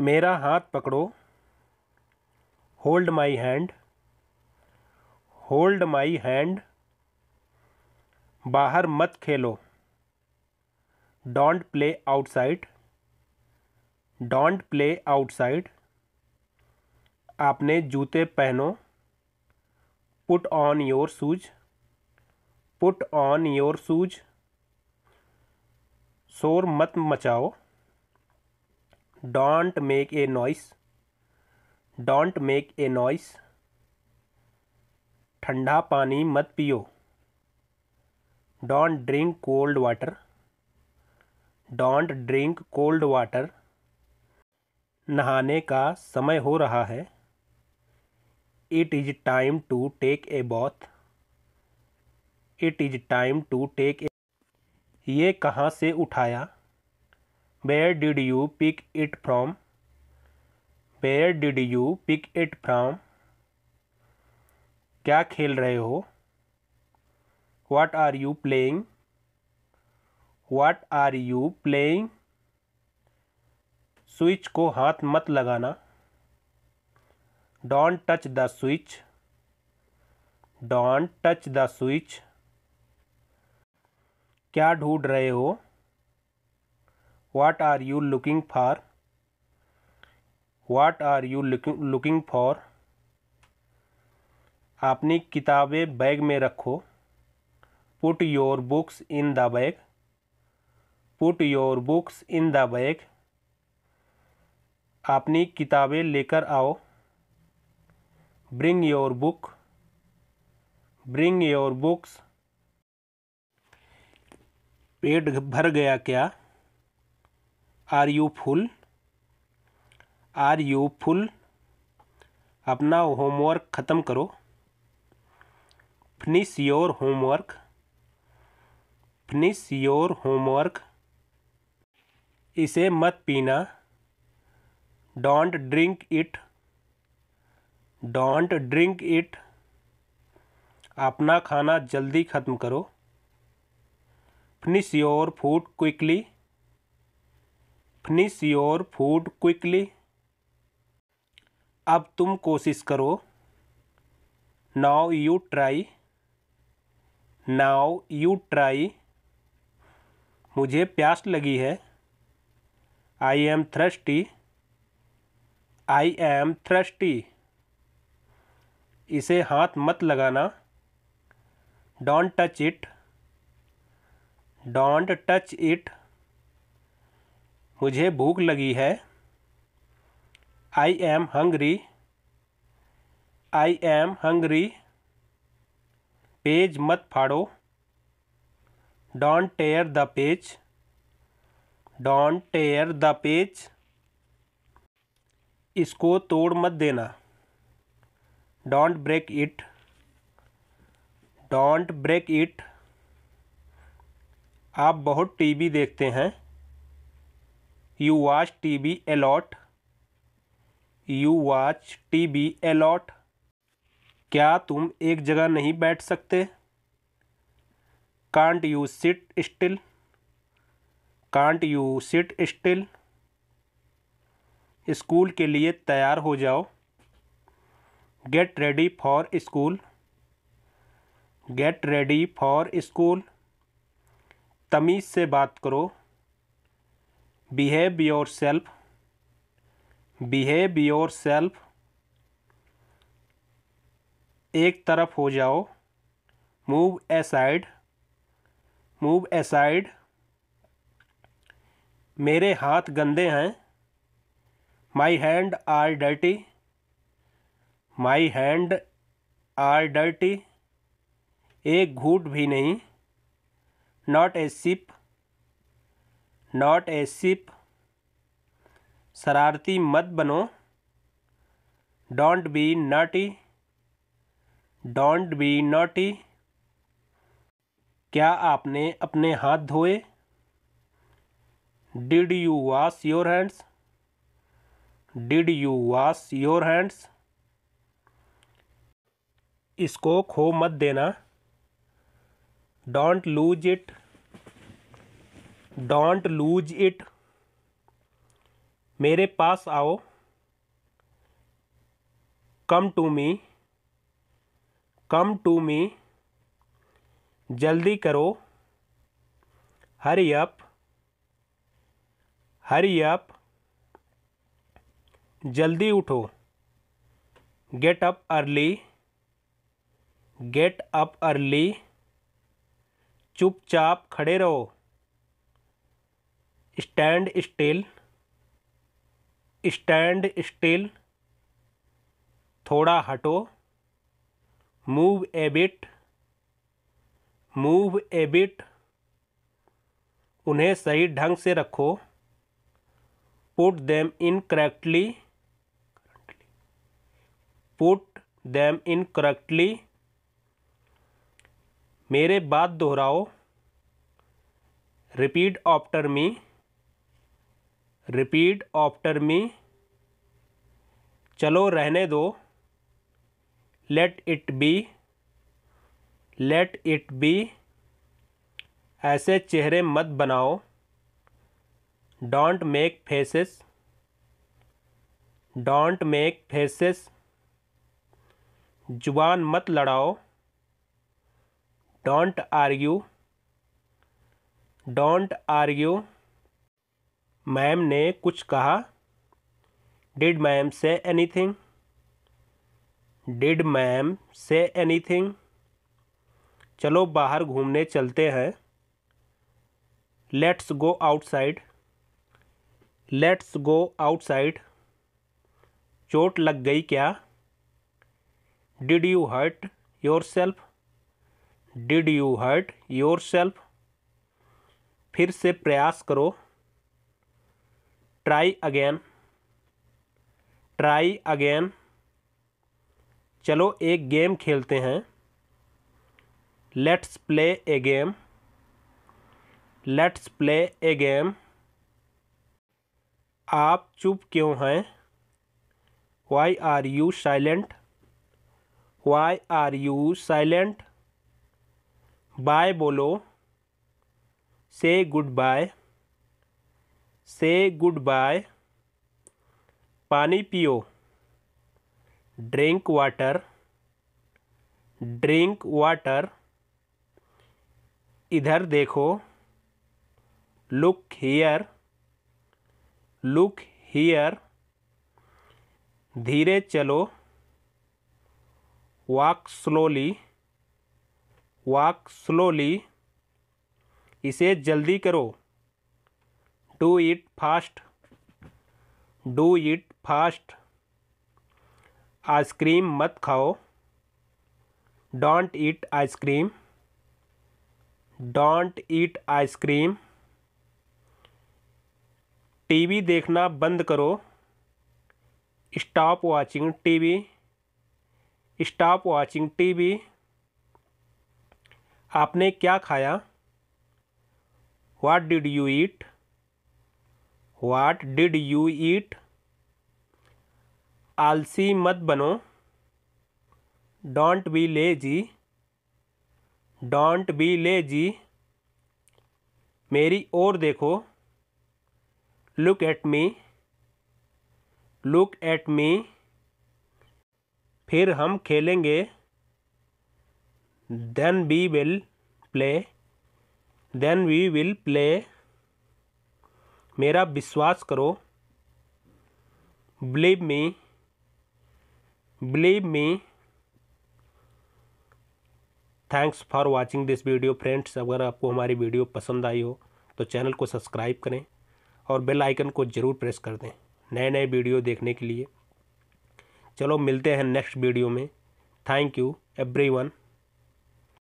मेरा हाथ पकड़ो hold my hand hold my hand बाहर मत खेलो don't play outside don't play outside आपने जूते पहनो put on your shoes put on your shoes शोर मत मचाओ don't make a noise don't make a noise ठंडा पानी मत पियो don't drink cold water don't drink cold water नहाने का समय हो रहा है it is time to take a bath it is time to take ए ये कहाँ से उठाया where did you pick it from where did you pick it from क्या खेल रहे हो what are you playing what are you playing switch को हाथ मत लगाना don't touch the switch don't touch the switch क्या ढूंढ रहे हो what are you looking for what are you looking for for किताबें बैग में रखो put your books in the bag put your books in the bag आपनी किताबें लेकर आओ bring your book bring your books पेट भर गया क्या are you full are you full अपना होमवर्क ख़त्म करो finish your homework finish your homework इसे मत पीना don't drink it don't drink it अपना खाना जल्दी ख़त्म करो finish your food quickly finish your food quickly अब तुम कोशिश करो now you try now you try मुझे प्यास लगी है I am thirsty I am thirsty इसे हाथ मत लगाना don't touch it don't touch it मुझे भूख लगी है I am hungry I am hungry page मत फाड़ो don't tear the page don't tear the page इसको तोड़ मत देना don't break it don't break it आप बहुत टीवी देखते हैं you watch T a a lot you watch T a a lot क्या तुम एक जगह नहीं बैठ सकते can't you sit still can't you sit still school के लिए तैयार हो जाओ get ready for school get ready for school तमीज़ से बात करो behave yourself behave yourself एक तरफ हो जाओ मूव एसाइड मूव एसाइड मेरे हाथ गंदे हैं my hand are dirty my hand are dirty एक घूट भी नहीं not a sip not a sip शरारती मत बनो don't be naughty don't be naughty क्या आपने अपने हाथ धोए did you wash your hands did you wash your hands इसको खो मत देना don't lose it don't lose it मेरे पास आओ come to me come to me जल्दी करो हरी अप हरी अप जल्दी उठो get up early get up early चुपचाप खड़े रहो स्टैंड स्टिल स्टैंड स्टिल थोड़ा हटो move a bit move a bit उन्हें सही ढंग से रखो put them in correctly put them in correctly मेरे बात दोहराओ repeat after me repeat after me चलो रहने दो let it be let it be ऐसे चेहरे मत बनाओ don't make faces don't make faces जुबान मत लड़ाओ don't argue don't argue ma'am ने कुछ कहा did ma'am say anything did ma'am say anything चलो बाहर घूमने चलते हैं let's go outside let's go outside चोट लग गई क्या did you hurt yourself did you hurt yourself फिर से प्रयास करो ट्राई अगेन ट्राई अगेन चलो एक गेम खेलते हैं let's play a game let's play a game आप चुप क्यों हैं why are you silent why are you silent bye बोलो say goodbye say goodbye पानी पियो ड्रिंक वाटर ड्रिंक वाटर इधर देखो लुक हियर लुक हियर धीरे चलो वॉक स्लोली वॉक स्लोली इसे जल्दी करो do it fast do it fast ice cream मत खाओ don't eat ice cream don't eat ice cream TV देखना बंद करो stop watching TV stop watching TV आपने क्या खाया what did you eat what did you eat आलसी मत बनो डोंट बी ले जी डोंट बी ले जी मेरी ओर देखो look at me look at me फिर हम खेलेंगे then we will play then we will play मेरा विश्वास करो believe me believe me thanks for watching this video friends अगर आपको हमारी वीडियो पसंद आई हो तो चैनल को सब्सक्राइब करें और बेल आइकन को ज़रूर प्रेस कर दें नए नए वीडियो देखने के लिए चलो मिलते हैं नेक्स्ट वीडियो में थैंक यू एवरीवन